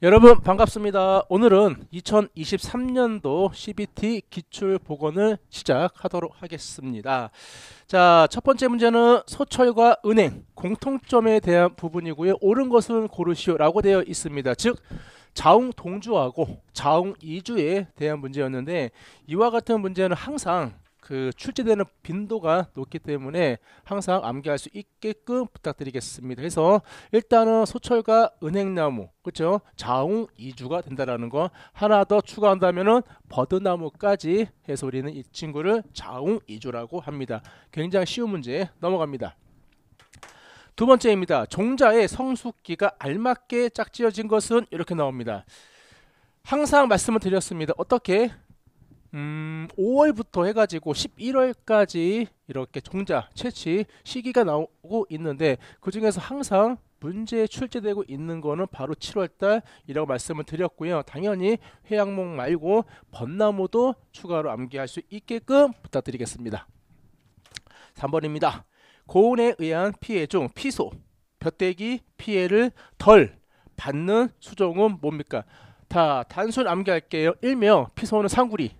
여러분 반갑습니다. 오늘은 2023년도 CBT 기출 복원을 시작하도록 하겠습니다. 자, 첫 번째 문제는 소철과 은행 공통점에 대한 부분이고요. 옳은 것은 고르시오라고 되어 있습니다. 즉 자웅 동주하고 자웅 이주에 대한 문제였는데 이와 같은 문제는 항상 그 출제되는 빈도가 높기 때문에 항상 암기할 수 있게끔 부탁드리겠습니다. 그래서 일단은 소철과 은행나무 그렇죠? 자웅 이주가 된다라는 거 하나 더 추가한다면은 버드나무까지 해서 우리는 이 친구를 자웅 이주라고 합니다. 굉장히 쉬운 문제 넘어갑니다. 두 번째입니다. 종자의 성숙기가 알맞게 짝지어진 것은 이렇게 나옵니다. 항상 말씀을 드렸습니다. 어떻게 음, 5월부터 해가지고 11월까지 이렇게 종자 채취 시기가 나오고 있는데 그 중에서 항상 문제 출제되고 있는 거는 바로 7월달이라고 말씀을 드렸고요. 당연히 해양목 말고 벚나무도 추가로 암기할 수 있게끔 부탁드리겠습니다. 3번입니다. 고온에 의한 피해 중 피소, 벼대기 피해를 덜 받는 수종은 뭡니까? 다 단순 암기할게요. 일명 피소는 상구리,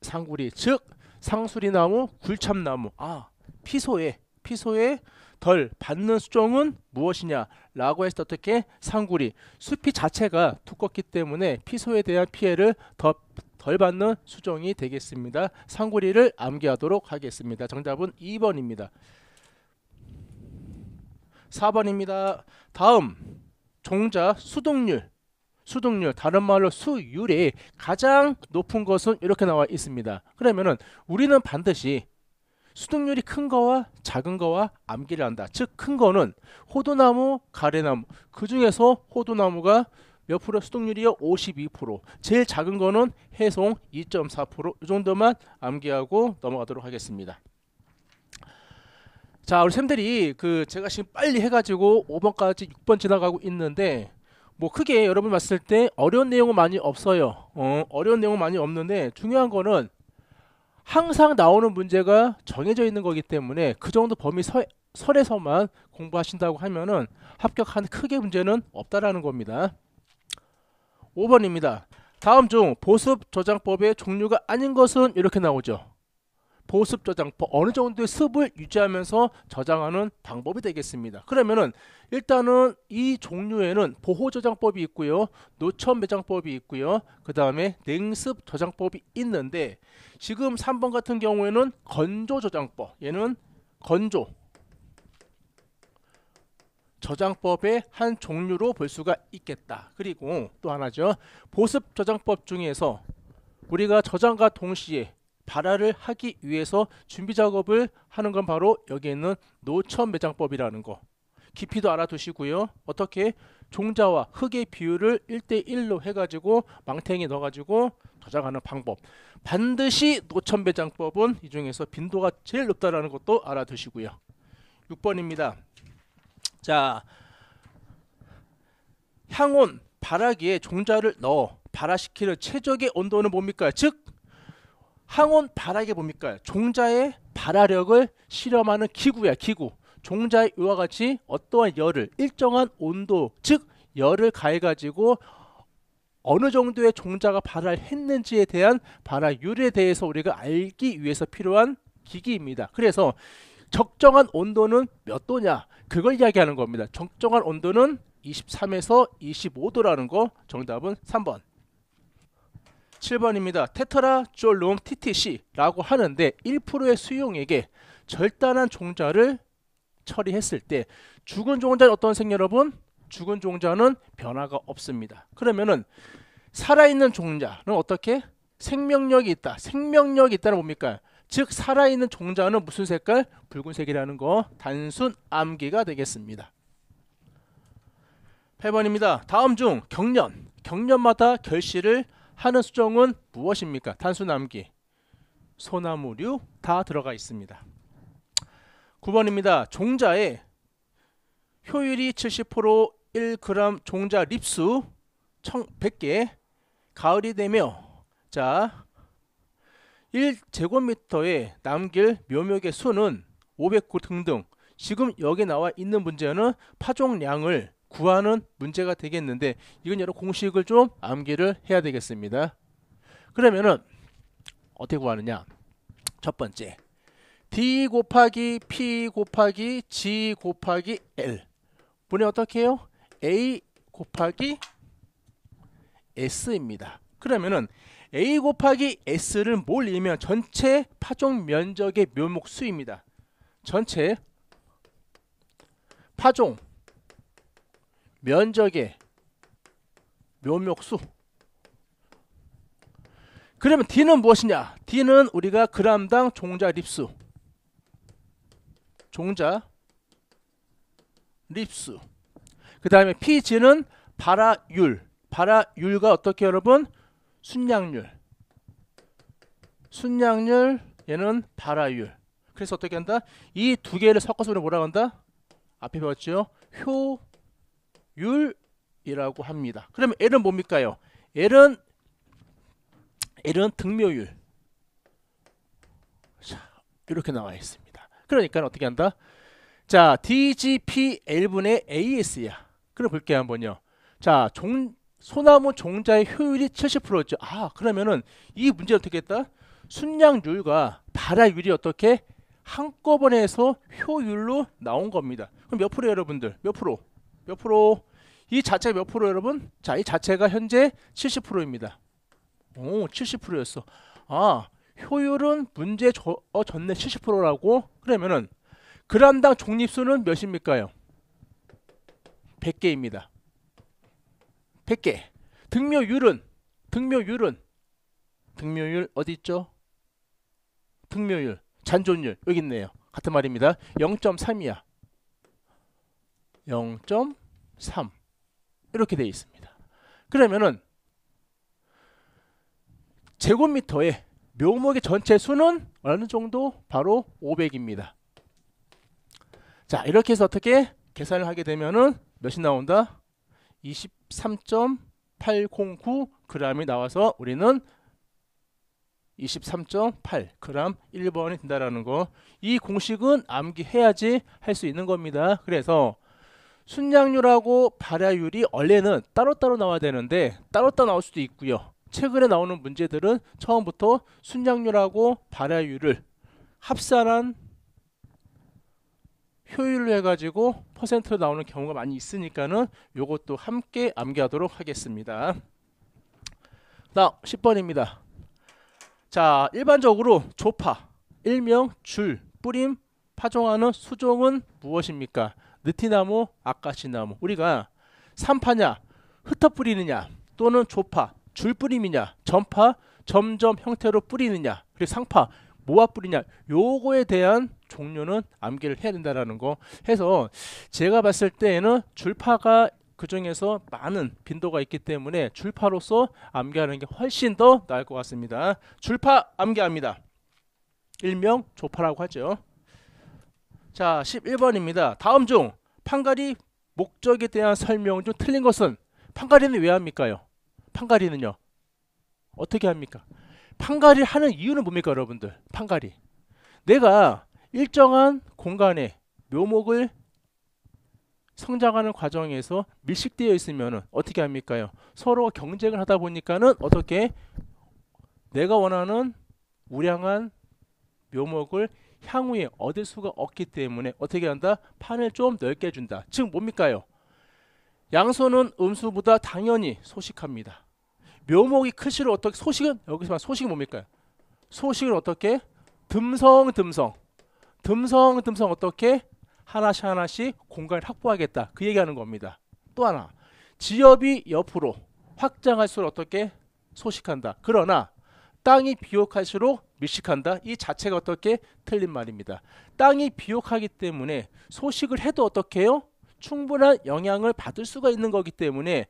상구리 즉 상수리나무, 굴참나무 아 피소에 피소에 덜 받는 수종은 무엇이냐라고 했을 때 어떻게 상구리 숲이 자체가 두껍기 때문에 피소에 대한 피해를 더덜 받는 수종이 되겠습니다. 상구리를 암기하도록 하겠습니다. 정답은 2번입니다. 4번입니다. 다음 종자 수동률 수동률, 다른 말로 수율이 가장 높은 것은 이렇게 나와 있습니다. 그러면 우리는 반드시 수동률이 큰 거와 작은 거와 암기를 한다. 즉 큰 거는 호두나무, 가래나무 그 중에서 호두나무가 몇 프로 수동률이요? 52% 제일 작은 거는 해송 2.4%이 정도만 암기하고 넘어가도록 하겠습니다. 자 우리 쌤들이 그 제가 지금 빨리 해가지고 5번까지 6번 지나가고 있는데 뭐 크게 여러분 봤을 때 어려운 내용은 많이 없어요. 어? 어, 어려운 내용은 많이 없는데 중요한 거는 항상 나오는 문제가 정해져 있는 거기 때문에 그 정도 범위 서, 설에서만 공부하신다고 하면은 합격한 크게 문제는 없다라는 겁니다. 5번입니다. 다음 중 보습 저장법의 종류가 아닌 것은 이렇게 나오죠. 보습 저장법 어느 정도의 습을 유지하면서 저장하는 방법이 되겠습니다. 그러면은 일단은 이 종류에는 보호 저장법이 있고요. 노천 매장법이 있고요. 그 다음에 냉습 저장법이 있는데 지금 3번 같은 경우에는 건조 저장법 얘는 건조 저장법의 한 종류로 볼 수가 있겠다. 그리고 또 하나죠. 보습 저장법 중에서 우리가 저장과 동시에 발화를 하기 위해서 준비 작업을 하는 건 바로 여기 있는 노천 매장법이라는 거. 깊이도 알아두시고요. 어떻게 종자와 흙의 비율을 1대1로 해가지고 망탱이 넣어가지고 저장하는 방법. 반드시 노천 매장법은 이 중에서 빈도가 제일 높다라는 것도 알아두시고요. 6번입니다. 자, 향온 발화기에 종자를 넣어 발화시키는 최적의 온도는 뭡니까? 즉 항온 발화계 뭡니까? 종자의 발화력을 실험하는 기구야 기구. 종자의 이와 같이 어떠한 열을 일정한 온도 즉 열을 가해가지고 어느 정도의 종자가 발화했는지에 대한 발화율에 대해서 우리가 알기 위해서 필요한 기기입니다. 그래서 적정한 온도는 몇 도냐 그걸 이야기하는 겁니다. 적정한 온도는 23에서 25도라는 거 정답은 3번. 7번입니다. 테트라 졸롬 TTC라고 하는데 1%의 수용에게 절단한 종자를 처리했을 때 죽은 종자는 어떤생 여러분? 죽은 종자는 변화가 없습니다. 그러면은 살아있는 종자는 어떻게? 생명력이 있다. 생명력이 있다는 뭡니까? 즉 살아있는 종자는 무슨 색깔? 붉은색이라는 거 단순 암기가 되겠습니다. 8번입니다. 다음 중 경련, 경련마다 결실을 하는 수종은 무엇입니까? 탄수남기, 소나무류 다 들어가 있습니다. 9번입니다. 종자의 효율이 70% 1g 종자 립수 100개 가을이 되며 자 1제곱미터에 남길 묘목의 수는 509 등등 지금 여기 나와 있는 문제는 파종량을 구하는 문제가 되겠는데 이건 여러 공식을 좀 암기를 해야 되겠습니다. 그러면은 어떻게 구하느냐? 첫 번째 d 곱하기 p 곱하기 g 곱하기 l 분의 어떻게 해요? a 곱하기 s입니다. 그러면은 a 곱하기 s를 뭘 이면 전체 파종 면적의 묘목 수입니다. 전체 파종 면적의 묘목수 그러면 D는 무엇이냐? D는 우리가 그람당 종자 립수 종자 립수 그 다음에 PG는 발화율 발화율과 어떻게 여러분? 순량률 순량률 얘는 발화율 그래서 어떻게 한다? 이 두 개를 섞어서 우리 뭐라 고 한다? 앞에 배웠죠? 효 율이라고 합니다. 그러면 L은 뭡니까요? L은 L은 등묘율. 자, 이렇게 나와 있습니다. 그러니까 어떻게 한다? 자, DGP L분의 AS야. 그럼 볼게요, 한번요. 자, 종, 소나무 종자의 효율이 7 0죠 아, 그러면은 이 문제 어떻게 했다? 순량률과 발화율이 어떻게 한꺼번에 해서 효율로 나온 겁니다. 그럼 몇 프로 여러분들? 몇 프로? 몇 프로? 이 자체 몇 프로 여러분? 자, 이 자체가 현재 70%입니다. 오, 70%였어. 아, 효율은 문제 저, 어, 전내 70%라고? 그러면은 그람당 종립수는 몇입니까요? 100개입니다. 100개. 등묘율은 등묘율은 등묘율 어디 있죠? 등묘율, 잔존율 여기 있네요. 같은 말입니다. 0.3이야. 0.3. 이렇게 되어 있습니다. 그러면은 제곱미터의 묘목의 전체 수는 어느 정도 바로 500입니다. 자 이렇게 해서 어떻게 계산을 하게 되면은 몇이 나온다? 23.809g이 나와서 우리는 23.8g 1번이 된다라는 거. 이 공식은 암기해야지 할 수 있는 겁니다. 그래서 순장률하고 발화율이 원래는 따로따로 나와야 되는데 따로따로 나올 수도 있고요. 최근에 나오는 문제들은 처음부터 순장률하고 발화율을 합산한 효율로 해가지고 퍼센트로 나오는 경우가 많이 있으니까는 요것도 함께 암기하도록 하겠습니다. 다 10번입니다. 자 일반적으로 조파, 일명, 줄, 뿌림, 파종하는 수종은 무엇입니까? 느티나무, 아까시나무 우리가 산파냐, 흩어 뿌리느냐 또는 조파, 줄뿌림이냐, 전파, 점점 형태로 뿌리느냐 그리고 상파, 모아 뿌리냐 요거에 대한 종류는 암기를 해야 된다라는 거 해서 제가 봤을 때에는 줄파가 그 중에서 많은 빈도가 있기 때문에 줄파로서 암기하는 게 훨씬 더 나을 것 같습니다. 줄파 암기합니다. 일명 조파라고 하죠. 자 11번입니다. 다음 중 판가리 목적에 대한 설명 중 틀린 것은 판가리는 왜 합니까요? 판가리는요. 어떻게 합니까? 판가리 하는 이유는 뭡니까 여러분들? 판가리. 내가 일정한 공간에 묘목을 성장하는 과정에서 밀식되어 있으면 어떻게 합니까요? 서로 경쟁을 하다 보니까는 어떻게 내가 원하는 우량한 묘목을 향후에 얻을 수가 없기 때문에 어떻게 한다? 판을 좀 넓게 준다. 즉 뭡니까요? 양손은 음수보다 당연히 소식합니다. 묘목이 크시로 어떻게 소식은 여기서만 소식이 뭡니까? 소식은 어떻게 듬성듬성 듬성듬성 어떻게 하나씩 하나씩 공간을 확보하겠다 그 얘기하는 겁니다. 또 하나 지엽이 옆으로 확장할수록 어떻게 소식한다. 그러나 땅이 비옥할수록 미식한다이 자체가 어떻게 틀린 말입니다. 땅이 비옥하기 때문에 소식을 해도 어떻게요? 충분한 영향을 받을 수가 있는 거기 때문에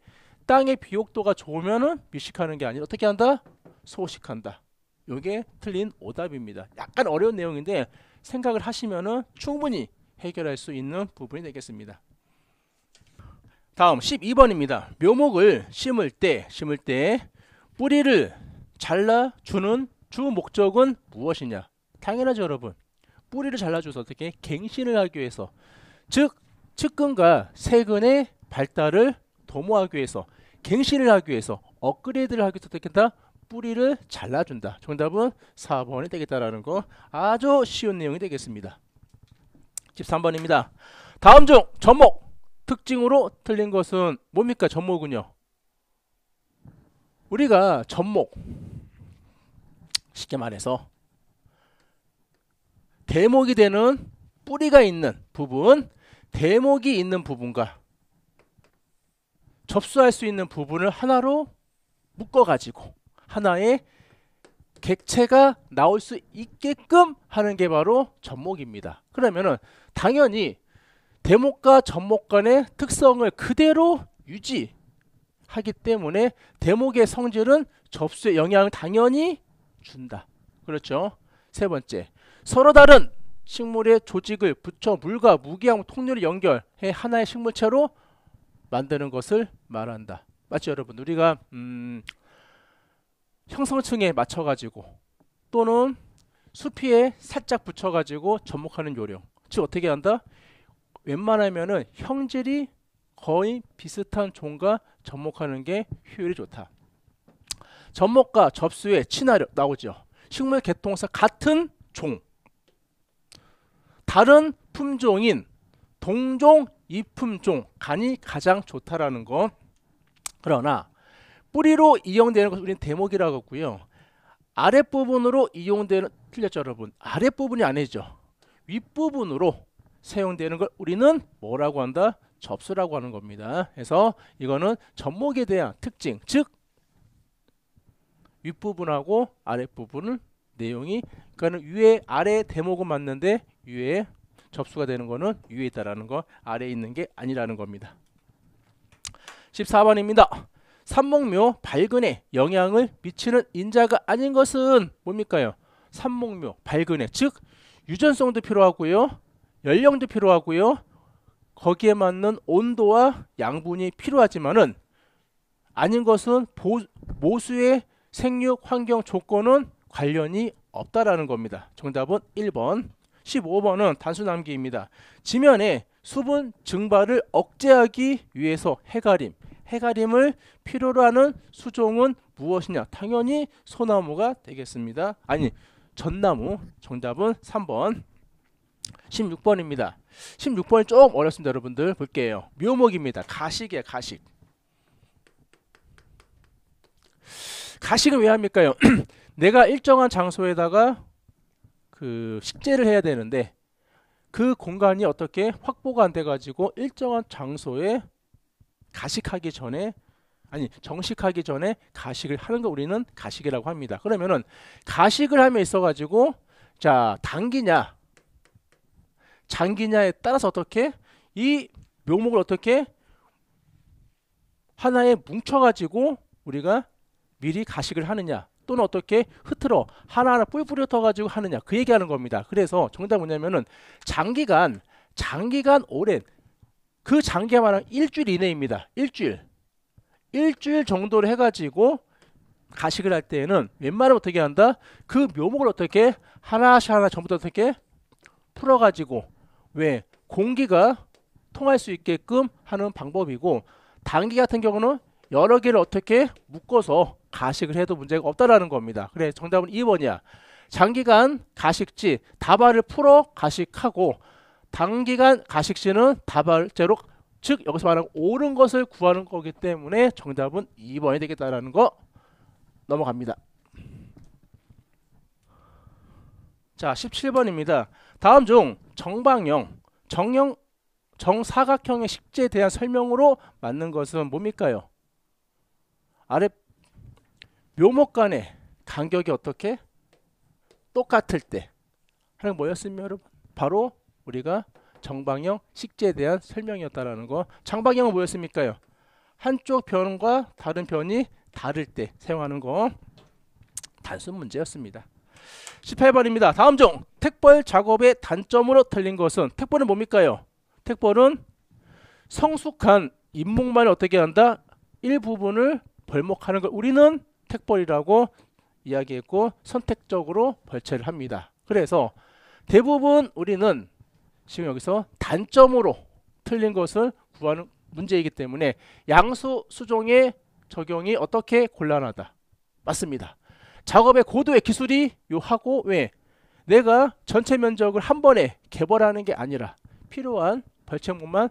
땅의 비옥도가 좋으면은 밀식하는 게 아니라 어떻게 한다? 소식한다. 이게 틀린 오답입니다. 약간 어려운 내용인데 생각을 하시면은 충분히 해결할 수 있는 부분이 되겠습니다. 다음 12번입니다. 묘목을 심을 때 심을 때 뿌리를 잘라주는 주 목적은 무엇이냐? 당연하죠 여러분. 뿌리를 잘라줘서 어떻게 갱신을 하기 위해서 즉 측근과 세근의 발달을 도모하기 위해서 갱신을 하기 위해서 업그레이드를 하기 위해서 어떻게 다 뿌리를 잘라준다. 정답은 4번이 되겠다라는 거 아주 쉬운 내용이 되겠습니다. 13번입니다. 다음 중 전목 특징으로 틀린 것은 뭡니까? 전목은요. 우리가 전목 쉽게 말해서 대목이 되는 뿌리가 있는 부분, 대목이 있는 부분과 접수할 수 있는 부분을 하나로 묶어가지고 하나의 객체가 나올 수 있게끔 하는 게 바로 접목입니다. 그러면은 당연히 대목과 접목 간의 특성을 그대로 유지하기 때문에 대목의 성질은 접수의 영향을 당연히 준다. 그렇죠? 세 번째, 서로 다른 식물의 조직을 붙여 물과 무기하고 통로를 연결해 하나의 식물체로 만드는 것을 말한다. 맞죠, 여러분? 우리가 음, 형성층에 맞춰가지고 또는 수피에 살짝 붙여가지고 접목하는 요령. 즉 어떻게 한다? 웬만하면은 형질이 거의 비슷한 종과 접목하는 게 효율이 좋다. 접목과 접수의 친화력 나오죠. 식물 개통사 같은 종 다른 품종인 동종 이품종 간이 가장 좋다라는 건 그러나 뿌리로 이용되는 것은 우리는 대목이라고 하고요. 아랫부분으로 이용되는 틀렸죠 여러분. 아랫부분이 아니죠. 윗부분으로 사용되는 걸 우리는 뭐라고 한다? 접수라고 하는 겁니다. 그래서 이거는 접목에 대한 특징, 즉 윗부분하고 아랫부분을 내용이 그러니까는 위에 아래 대목은 맞는데 위에 접수가 되는 거는 위에 있다라는 거 아래에 있는 게 아니라는 겁니다. 14번입니다. 삼목묘 발근에 영향을 미치는 인자가 아닌 것은 뭡니까요? 삼목묘 발근에 즉 유전성도 필요하고요. 연령도 필요하고요. 거기에 맞는 온도와 양분이 필요하지만은 아닌 것은 보, 모수의 생육 환경 조건은 관련이 없다라는 겁니다. 정답은 1번. 15번은 단순암기입니다 지면에 수분 증발을 억제하기 위해서 해가림, 해가림을 필요로 하는 수종은 무엇이냐? 당연히 소나무가 되겠습니다. 아니, 전나무. 정답은 3번. 16번입니다. 16번이 조금 어렵습니다. 여러분들 볼게요. 묘목입니다. 가식이에요. 가식. 가식은 왜 합니까요? 내가 일정한 장소에다가 그 식재를 해야 되는데 그 공간이 어떻게 확보가 안 돼가지고 일정한 장소에 가식하기 전에 아니 정식하기 전에 가식을 하는 거 우리는 가식이라고 합니다. 그러면은 가식을 함에 있어 가지고 자 단기냐 장기냐에 따라서 어떻게 이 묘목을 어떻게 하나에 뭉쳐 가지고 우리가 미리 가식을 하느냐 또는 어떻게 흐트러 하나하나 뿔뿔이 흩어가지고 하느냐 그 얘기하는 겁니다. 그래서 정답 뭐냐면은 장기간 장기간 오랜 그 장기간은 일주일 이내입니다. 일주일 일주일 정도를 해가지고 가식을 할 때에는 웬만하면 어떻게 한다? 그 묘목을 어떻게 하나씩 하나 전부 다 어떻게 풀어가지고 왜 공기가 통할 수 있게끔 하는 방법이고 단기 같은 경우는 여러 개를 어떻게 묶어서 가식을 해도 문제가 없다라는 겁니다. 그래 정답은 2번이야. 장기간 가식지 다발을 풀어 가식하고 단기간 가식지는 다발제로 즉 여기서 말하는 옳은 것을 구하는 거기 때문에 정답은 2번이 되겠다라는 거 넘어갑니다. 자 17번입니다. 다음 중 정방형, 정형, 정사각형의 식재에 대한 설명으로 맞는 것은 뭡니까요? 아래 묘목 간의 간격이 어떻게 똑같을 때 하는 뭐였습니까 여러분? 바로 우리가 정방형 식재에 대한 설명이었다라는 거. 정방형은 뭐였습니까요? 한쪽 변과 다른 변이 다를 때 사용하는 거. 단순 문제였습니다. 18번입니다. 다음 중 택벌 작업의 단점으로 틀린 것은 택벌은 뭡니까요? 택벌은 성숙한 잇목만을 어떻게 한다? 일부분을 벌목하는 걸 우리는 택벌이라고 이야기했고 선택적으로 벌채를 합니다. 그래서 대부분 우리는 지금 여기서 단점으로 틀린 것을 구하는 문제이기 때문에 양수 수종의 적용이 어떻게 곤란하다. 맞습니다. 작업의 고도의 기술이 요하고 왜 내가 전체 면적을 한 번에 개발하는 게 아니라 필요한 벌채목만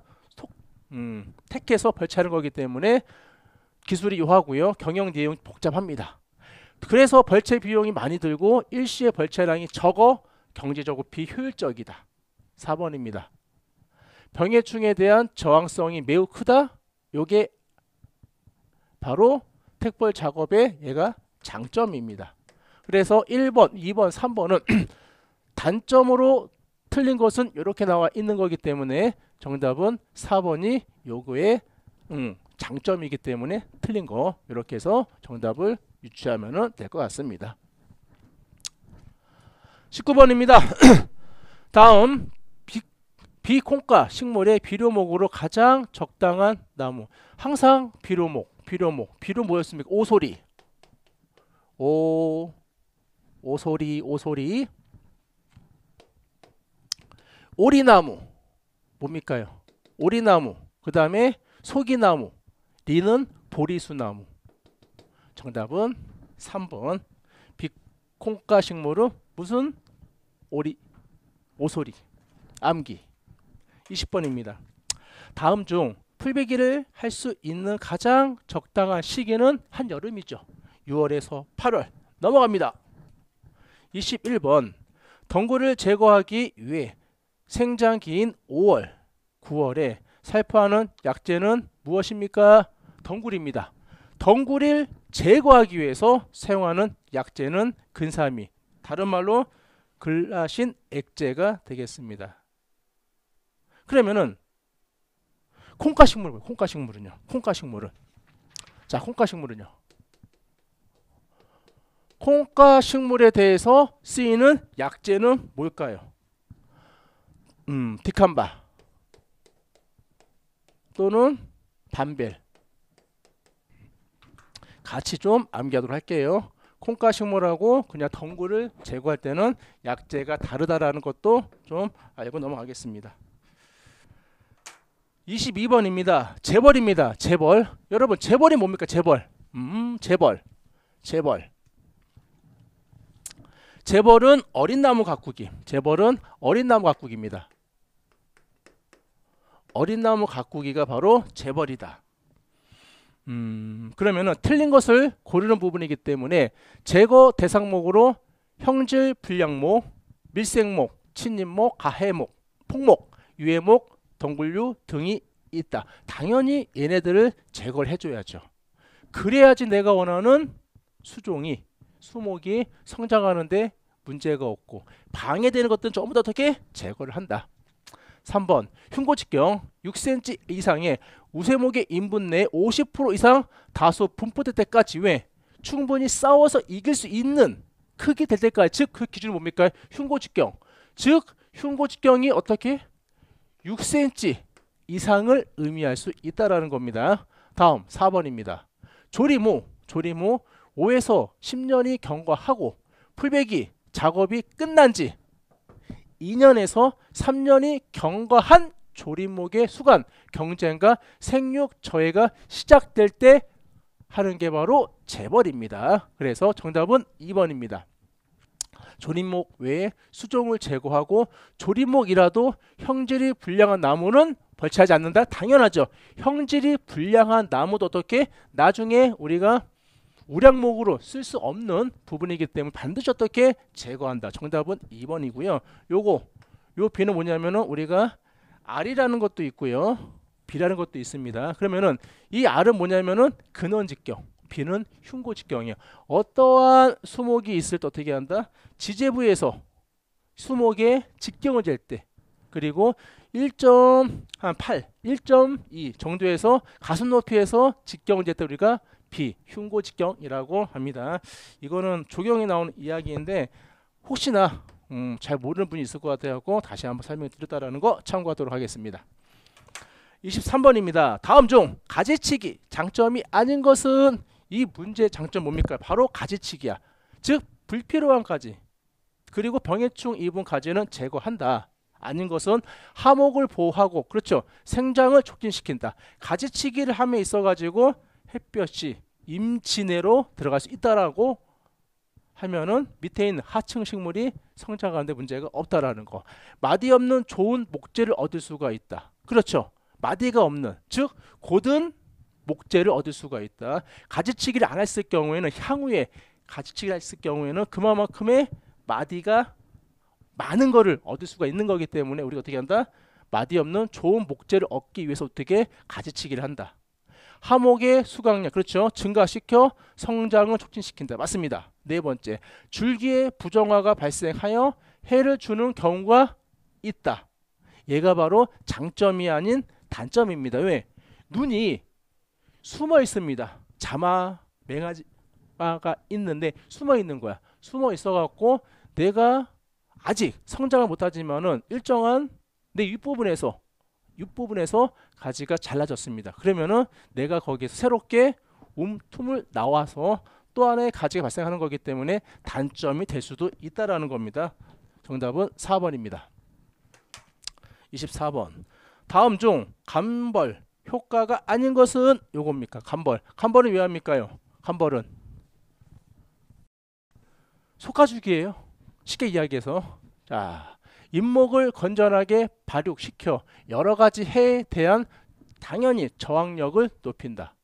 음, 택해서 벌채하는 거기 때문에 기술이 요하고요. 경영 내용 이 복잡합니다. 그래서 벌채 비용이 많이 들고 일시에 벌채량이 적어 경제적으로 비효율적이다. 4번입니다. 병해충에 대한 저항성이 매우 크다. 요게 바로 택벌 작업의 얘가 장점입니다. 그래서 1번, 2번, 3번은 단점으로 틀린 것은 이렇게 나와 있는 거기 때문에 정답은 4번이 요거의 음, 장점이기 때문에 틀린 거 이렇게 해서 정답을 유추하면 될 것 같습니다. 19번입니다. 다음 비, 비콩가 식물의 비료목으로 가장 적당한 나무 항상 비료목 비료목 비료 뭐였습니까? 오소리 오 오소리 오소리 오리나무 뭡니까요? 오리나무 그 다음에 소기나무, 리는 보리수나무. 정답은 3번. 콩과 식물은 무슨 오리, 오소리, 암기. 20번입니다. 다음 중 풀베기를 할 수 있는 가장 적당한 시기는 한여름이죠. 6월에서 8월 넘어갑니다. 21번 덩굴을 제거하기 위해 생장기인 5월, 9월에 살포하는 약재는 무엇입니까? 덩굴입니다. 덩굴을 제거하기 위해서 사용하는 약재는 근사미, 다른 말로 글라신 액제가 되겠습니다. 그러면은 콩가식물, 콩가식물은요. 콩가식물은 자, 콩가식물은요. 콩가식물에 대해서 쓰이는 약재는 뭘까요? 음, 디칸바 또는 담벨 같이 좀 암기하도록 할게요. 콩가식물하고 그냥 덩굴을 제거할 때는 약재가 다르다라는 것도 좀 알고 넘어가겠습니다. 22번입니다. 재벌입니다. 재벌. 여러분 재벌이 뭡니까? 재벌. 음, 재벌. 재벌. 재벌은 어린 나무 가꾸기. 재벌은 어린 나무 가꾸기입니다. 어린 나무 가꾸기가 바로 재벌이다. 음, 그러면은 틀린 것을 고르는 부분이기 때문에 제거 대상목으로 형질 불량목, 밀생목, 친인목, 가해목, 폭목, 유해목, 덩굴류 등이 있다. 당연히 얘네들을 제거를 해줘야죠. 그래야지 내가 원하는 수종이 수목이 성장하는데 문제가 없고 방해되는 것들은 전부 다 어떻게 제거를 한다. 3번 흉고직경 6cm 이상의 우세목의 인분 내 50% 이상 다소 분포될 때까지 왜 충분히 싸워서 이길 수 있는 크기 될 때까지 즉 그 기준이 뭡니까? 흉고직경 즉 흉고직경이 어떻게 6cm 이상을 의미할 수 있다라는 겁니다. 다음 4번입니다. 조리모 조리모 5에서 10년이 경과하고 풀베기 작업이 끝난 지 2년에서 3년이 경과한 조림목의 수간, 경쟁과 생육 저해가 시작될 때 하는 게 바로 재벌입니다. 그래서 정답은 2번입니다. 조림목 외에 수종을 제거하고 조림목이라도 형질이 불량한 나무는 벌치하지 않는다. 당연하죠. 형질이 불량한 나무도 어떻게 나중에 우리가 우량목으로 쓸 수 없는 부분이기 때문에 반드시 어떻게 제거한다. 정답은 2번이고요. 요거 요 B는 뭐냐면은 우리가 R이라는 것도 있고요. B라는 것도 있습니다. 그러면은 이 R은 뭐냐면은 근원직경 B는 흉고직경이에요. 어떠한 수목이 있을 때 어떻게 한다? 지제부에서 수목의 직경을 잴 때 그리고 1.8, 1.2 정도에서 가슴 높이에서 직경을 잴 때 우리가 깊이 흉고 직경이라고 합니다. 이거는 조경에 나오는 이야기인데 혹시나 음, 잘 모르는 분이 있을 것 같아서 다시 한번 설명드렸다라는 거 참고하도록 하겠습니다. 23번입니다. 다음 중 가지치기 장점이 아닌 것은 이 문제의 장점 뭡니까? 바로 가지치기야. 즉 불필요한 가지 그리고 병해충 입은 가지는 제거한다. 아닌 것은 하목을 보호하고 그렇죠 생장을 촉진시킨다 가지치기를 함에 있어 가지고 햇볕이 임진해로 들어갈 수 있다라고 하면은 밑에 있는 하층 식물이 성장하는데 문제가 없다라는 거. 마디 없는 좋은 목재를 얻을 수가 있다. 그렇죠. 마디가 없는 즉 고든 목재를 얻을 수가 있다. 가지치기를 안 했을 경우에는 향후에 가지치기를 했을 경우에는 그만큼의 마디가 많은 거를 얻을 수가 있는 거기 때문에 우리가 어떻게 한다? 마디 없는 좋은 목재를 얻기 위해서 어떻게 가지치기를 한다. 하목의 수강량 그렇죠 증가시켜 성장을 촉진시킨다 맞습니다 네 번째 줄기의 부정화가 발생하여 해를 주는 경우가 있다 얘가 바로 장점이 아닌 단점입니다 왜 눈이 숨어 있습니다 자마 맹아지가 있는데 숨어 있는 거야 숨어 있어 갖고 내가 아직 성장을 못하지만은 일정한 내 윗부분에서 윗부분에서 가지가 잘라졌습니다. 그러면은 내가 거기에서 새롭게 움틈을 나와서 또 하나의 가지가 발생하는 거기 때문에 단점이 될 수도 있다라는 겁니다. 정답은 4번입니다. 24번. 다음 중 감벌 효과가 아닌 것은 요겁니까? 감벌. 감벌은 왜 합니까요? 감벌은 속아주기예요 쉽게 이야기해서 자 잇목을 건전하게 발육시켜 여러 가지 해에 대한 당연히 저항력을 높인다.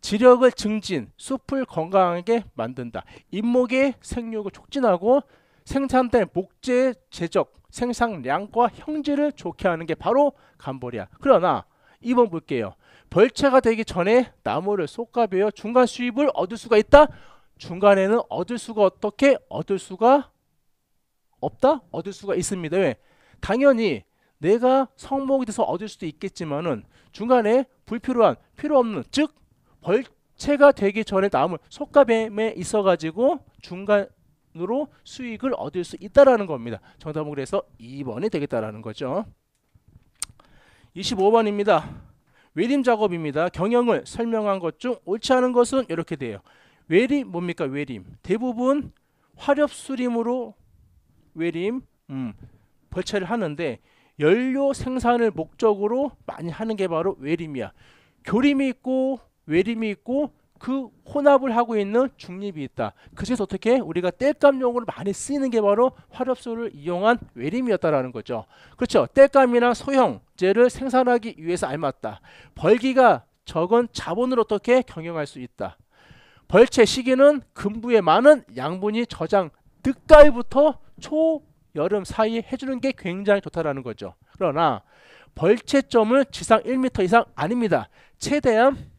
지력을 증진, 숲을 건강하게 만든다. 잇목의 생육을 촉진하고 생산된 목재 제적, 생산량과 형질을 좋게 하는 게 바로 간보리야 그러나 이번 볼게요. 벌채가 되기 전에 나무를 솎아베어 중간 수입을 얻을 수가 있다. 중간에는 얻을 수가 어떻게 얻을 수가 없다? 얻을 수가 있습니다. 왜? 당연히 내가 성목이 돼서 얻을 수도 있겠지만은 중간에 불필요한 필요 없는 즉 벌채가 되기 전에 남을 속가뱀에 있어 가지고 중간으로 수익을 얻을 수 있다라는 겁니다. 정답은 그래서 2번이 되겠다라는 거죠. 25번입니다. 외림 작업입니다. 경영을 설명한 것 중 옳지 않은 것은 이렇게 돼요. 외림 뭡니까? 외림. 대부분 화렵 수림으로 외림, 음, 벌채를 하는데 연료 생산을 목적으로 많이 하는 게 바로 외림이야. 교림이 있고 외림이 있고 그 혼합을 하고 있는 중립이 있다. 그래서 어떻게 우리가 땔감용으로 많이 쓰이는 게 바로 화력소를 이용한 외림이었다라는 거죠. 그렇죠. 땔감이나 소형제를 생산하기 위해서 알맞다. 벌기가 적은 자본을 어떻게 경영할 수 있다. 벌채 시기는 금부에 많은 양분이 저장 득가에부터 초 여름 사이에 해주는 게 굉장히 좋다라는 거죠. 그러나 벌채점을 지상 1m 이상 아닙니다. 최대한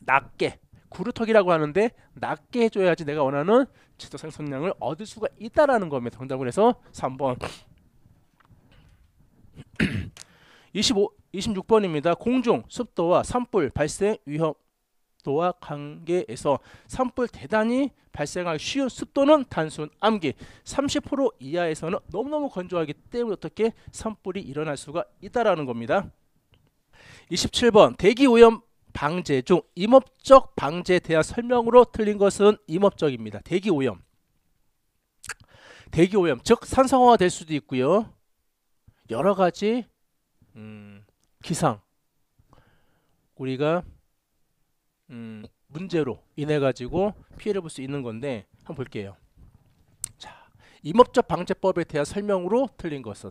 낮게 구루턱이라고 하는데 낮게 해줘야지 내가 원하는 지도 생성량을 얻을 수가 있다라는 겁니다. 정답을 해서 3번 25, 26번입니다. 공중, 습도와 산불 발생 위험 습도와 관계에서 산불 대단히 발생하기 쉬운 습도는 단순 암기 30% 이하에서는 너무너무 건조하기 때문에 어떻게 산불이 일어날 수가 있다라는 겁니다. 27번 대기오염 방제 중 임업적 방제에 대한 설명으로 틀린 것은 임업적입니다. 대기오염 대기오염 즉 산성화가 될 수도 있고요. 여러 가지 음, 기상 우리가 음, 문제로 인해 가지고 피해를 볼 수 있는 건데 한번 볼게요. 자, 임업적 방제법에 대한 설명으로 틀린 것은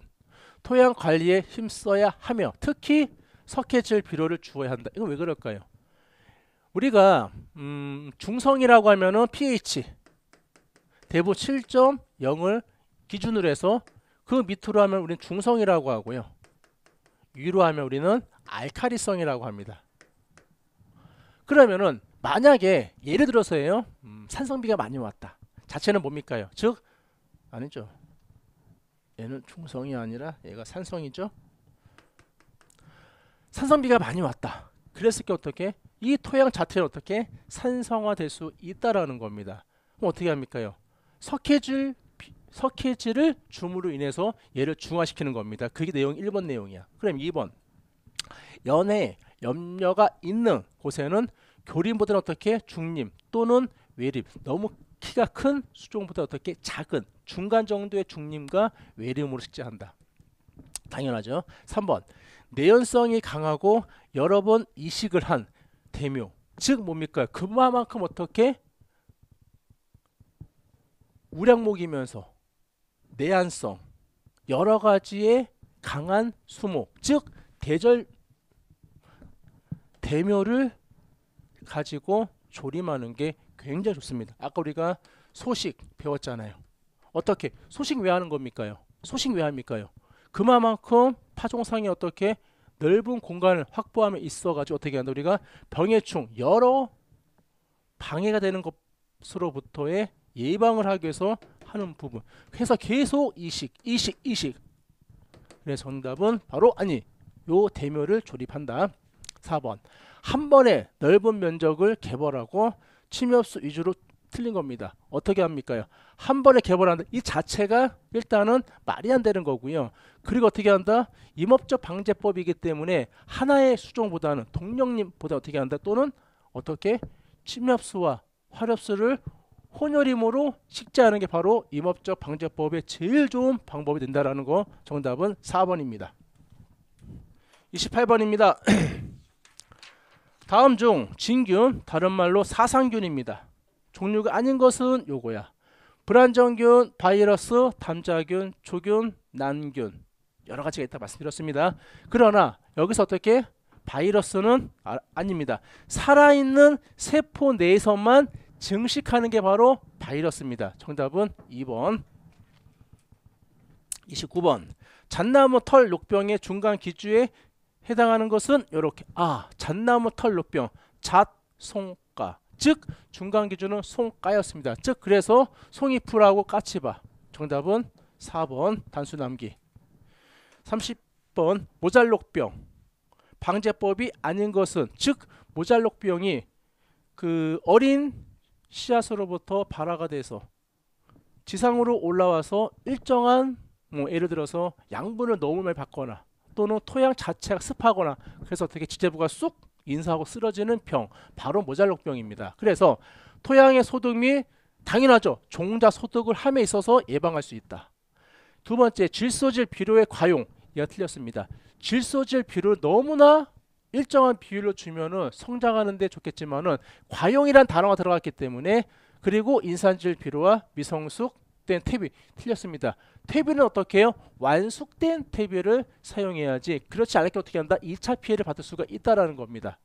토양 관리에 힘써야 하며 특히 석회질 비료를 주어야 한다. 이건 왜 그럴까요? 우리가 음, 중성이라고 하면은 pH 대부 7.0을 기준으로 해서 그 밑으로 하면 우리는 중성이라고 하고요. 위로 하면 우리는 알카리성이라고 합니다. 그러면은 만약에 예를 들어서예요. 음, 산성비가 많이 왔다. 자체는 뭡니까요? 즉 아니죠. 얘는 충성이 아니라 얘가 산성이죠. 산성비가 많이 왔다. 그랬을 때 어떻게 이 토양 자체를 어떻게 산성화될 수 있다라는 겁니다. 그럼 어떻게 합니까요? 석회질 석회질을 줌으로 인해서 얘를 중화시키는 겁니다. 그게 내용 1번 내용이야. 그럼 2번 연해 염려가 있는 곳에는 교림보다는 어떻게 중림 또는 외림 너무 키가 큰 수종보다 어떻게 작은 중간 정도의 중림과 외림으로 식재한다. 당연하죠. 3번 내연성이 강하고 여러 번 이식을 한 대묘 즉 뭡니까 금화만큼 어떻게 우량목이면서 내한성 여러 가지의 강한 수목 즉 대절 대묘를 가지고 조림하는 게 굉장히 좋습니다. 아까 우리가 소식 배웠잖아요. 어떻게 소식 왜 하는 겁니까요? 소식 왜 합니까요? 그만큼 파종상이 어떻게 넓은 공간을 확보함에 있어가지고 어떻게 한다 우리가 병해충 여러 방해가 되는 것으로부터의 예방을 하기 위해서 하는 부분. 그래서 계속 이식, 이식, 이식. 그래서 정답은 바로 아니, 요 대묘를 조립한다. 4번. 한 번에 넓은 면적을 개발하고 침엽수 위주로 틀린 겁니다. 어떻게 합니까요? 한 번에 개발한다. 이 자체가 일단은 말이 안 되는 거고요. 그리고 어떻게 한다? 임업적 방제법이기 때문에 하나의 수종보다는 동력님보다 어떻게 한다? 또는 어떻게 침엽수와 화렵수를 혼혈임으로 식재하는 게 바로 임업적 방제법의 제일 좋은 방법이 된다라는 거 정답은 4번입니다. 28번입니다. 다음 중 진균 다른 말로 사상균입니다. 종류가 아닌 것은 요거야. 불안정균, 바이러스, 담자균, 조균, 난균 여러 가지가 있다 말씀드렸습니다. 그러나 여기서 어떻게 바이러스는 아, 아닙니다. 살아있는 세포 내에서만 증식하는 게 바로 바이러스입니다. 정답은 2번 29번 잔나무털 녹병의 중간 기주에 해당하는 것은 이렇게 아 잣나무 털로병 잣송가 즉 중간 기준은 송가였습니다. 즉 그래서 송이풀하고 까치바 정답은 4번 단순암기 30번 모잘록병 방제법이 아닌 것은 즉 모잘록병이 그 어린 씨앗으로부터 발화가 돼서 지상으로 올라와서 일정한 뭐 예를 들어서 양분을 너무 많이 받거나 또는 토양 자체가 습하거나 그래서 어떻게 지재부가 쑥 인사하고 쓰러지는 병 바로 모잘록병입니다. 그래서 토양의 소득 및 당연하죠. 종자 소득을 함에 있어서 예방할 수 있다. 두 번째 질소질 비료의 과용 이가 틀렸습니다. 질소질 비료를 너무나 일정한 비율로 주면은 성장하는데 좋겠지만은 과용이란 단어가 들어갔기 때문에 그리고 인산질 비료와 미성숙 완숙된 퇴비 틀렸습니다. 퇴비는 어떻게 해요? 완숙된 퇴비를 사용해야지 그렇지 않을게 어떻게 한다? 2차 피해를 받을 수가 있다라는 겁니다.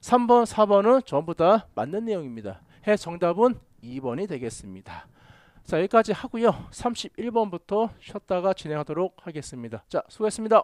3번, 4번은 전부 다 맞는 내용입니다. 해 정답은 2번이 되겠습니다. 자 여기까지 하고요. 31번부터 쉬었다가 진행하도록 하겠습니다. 자 수고했습니다.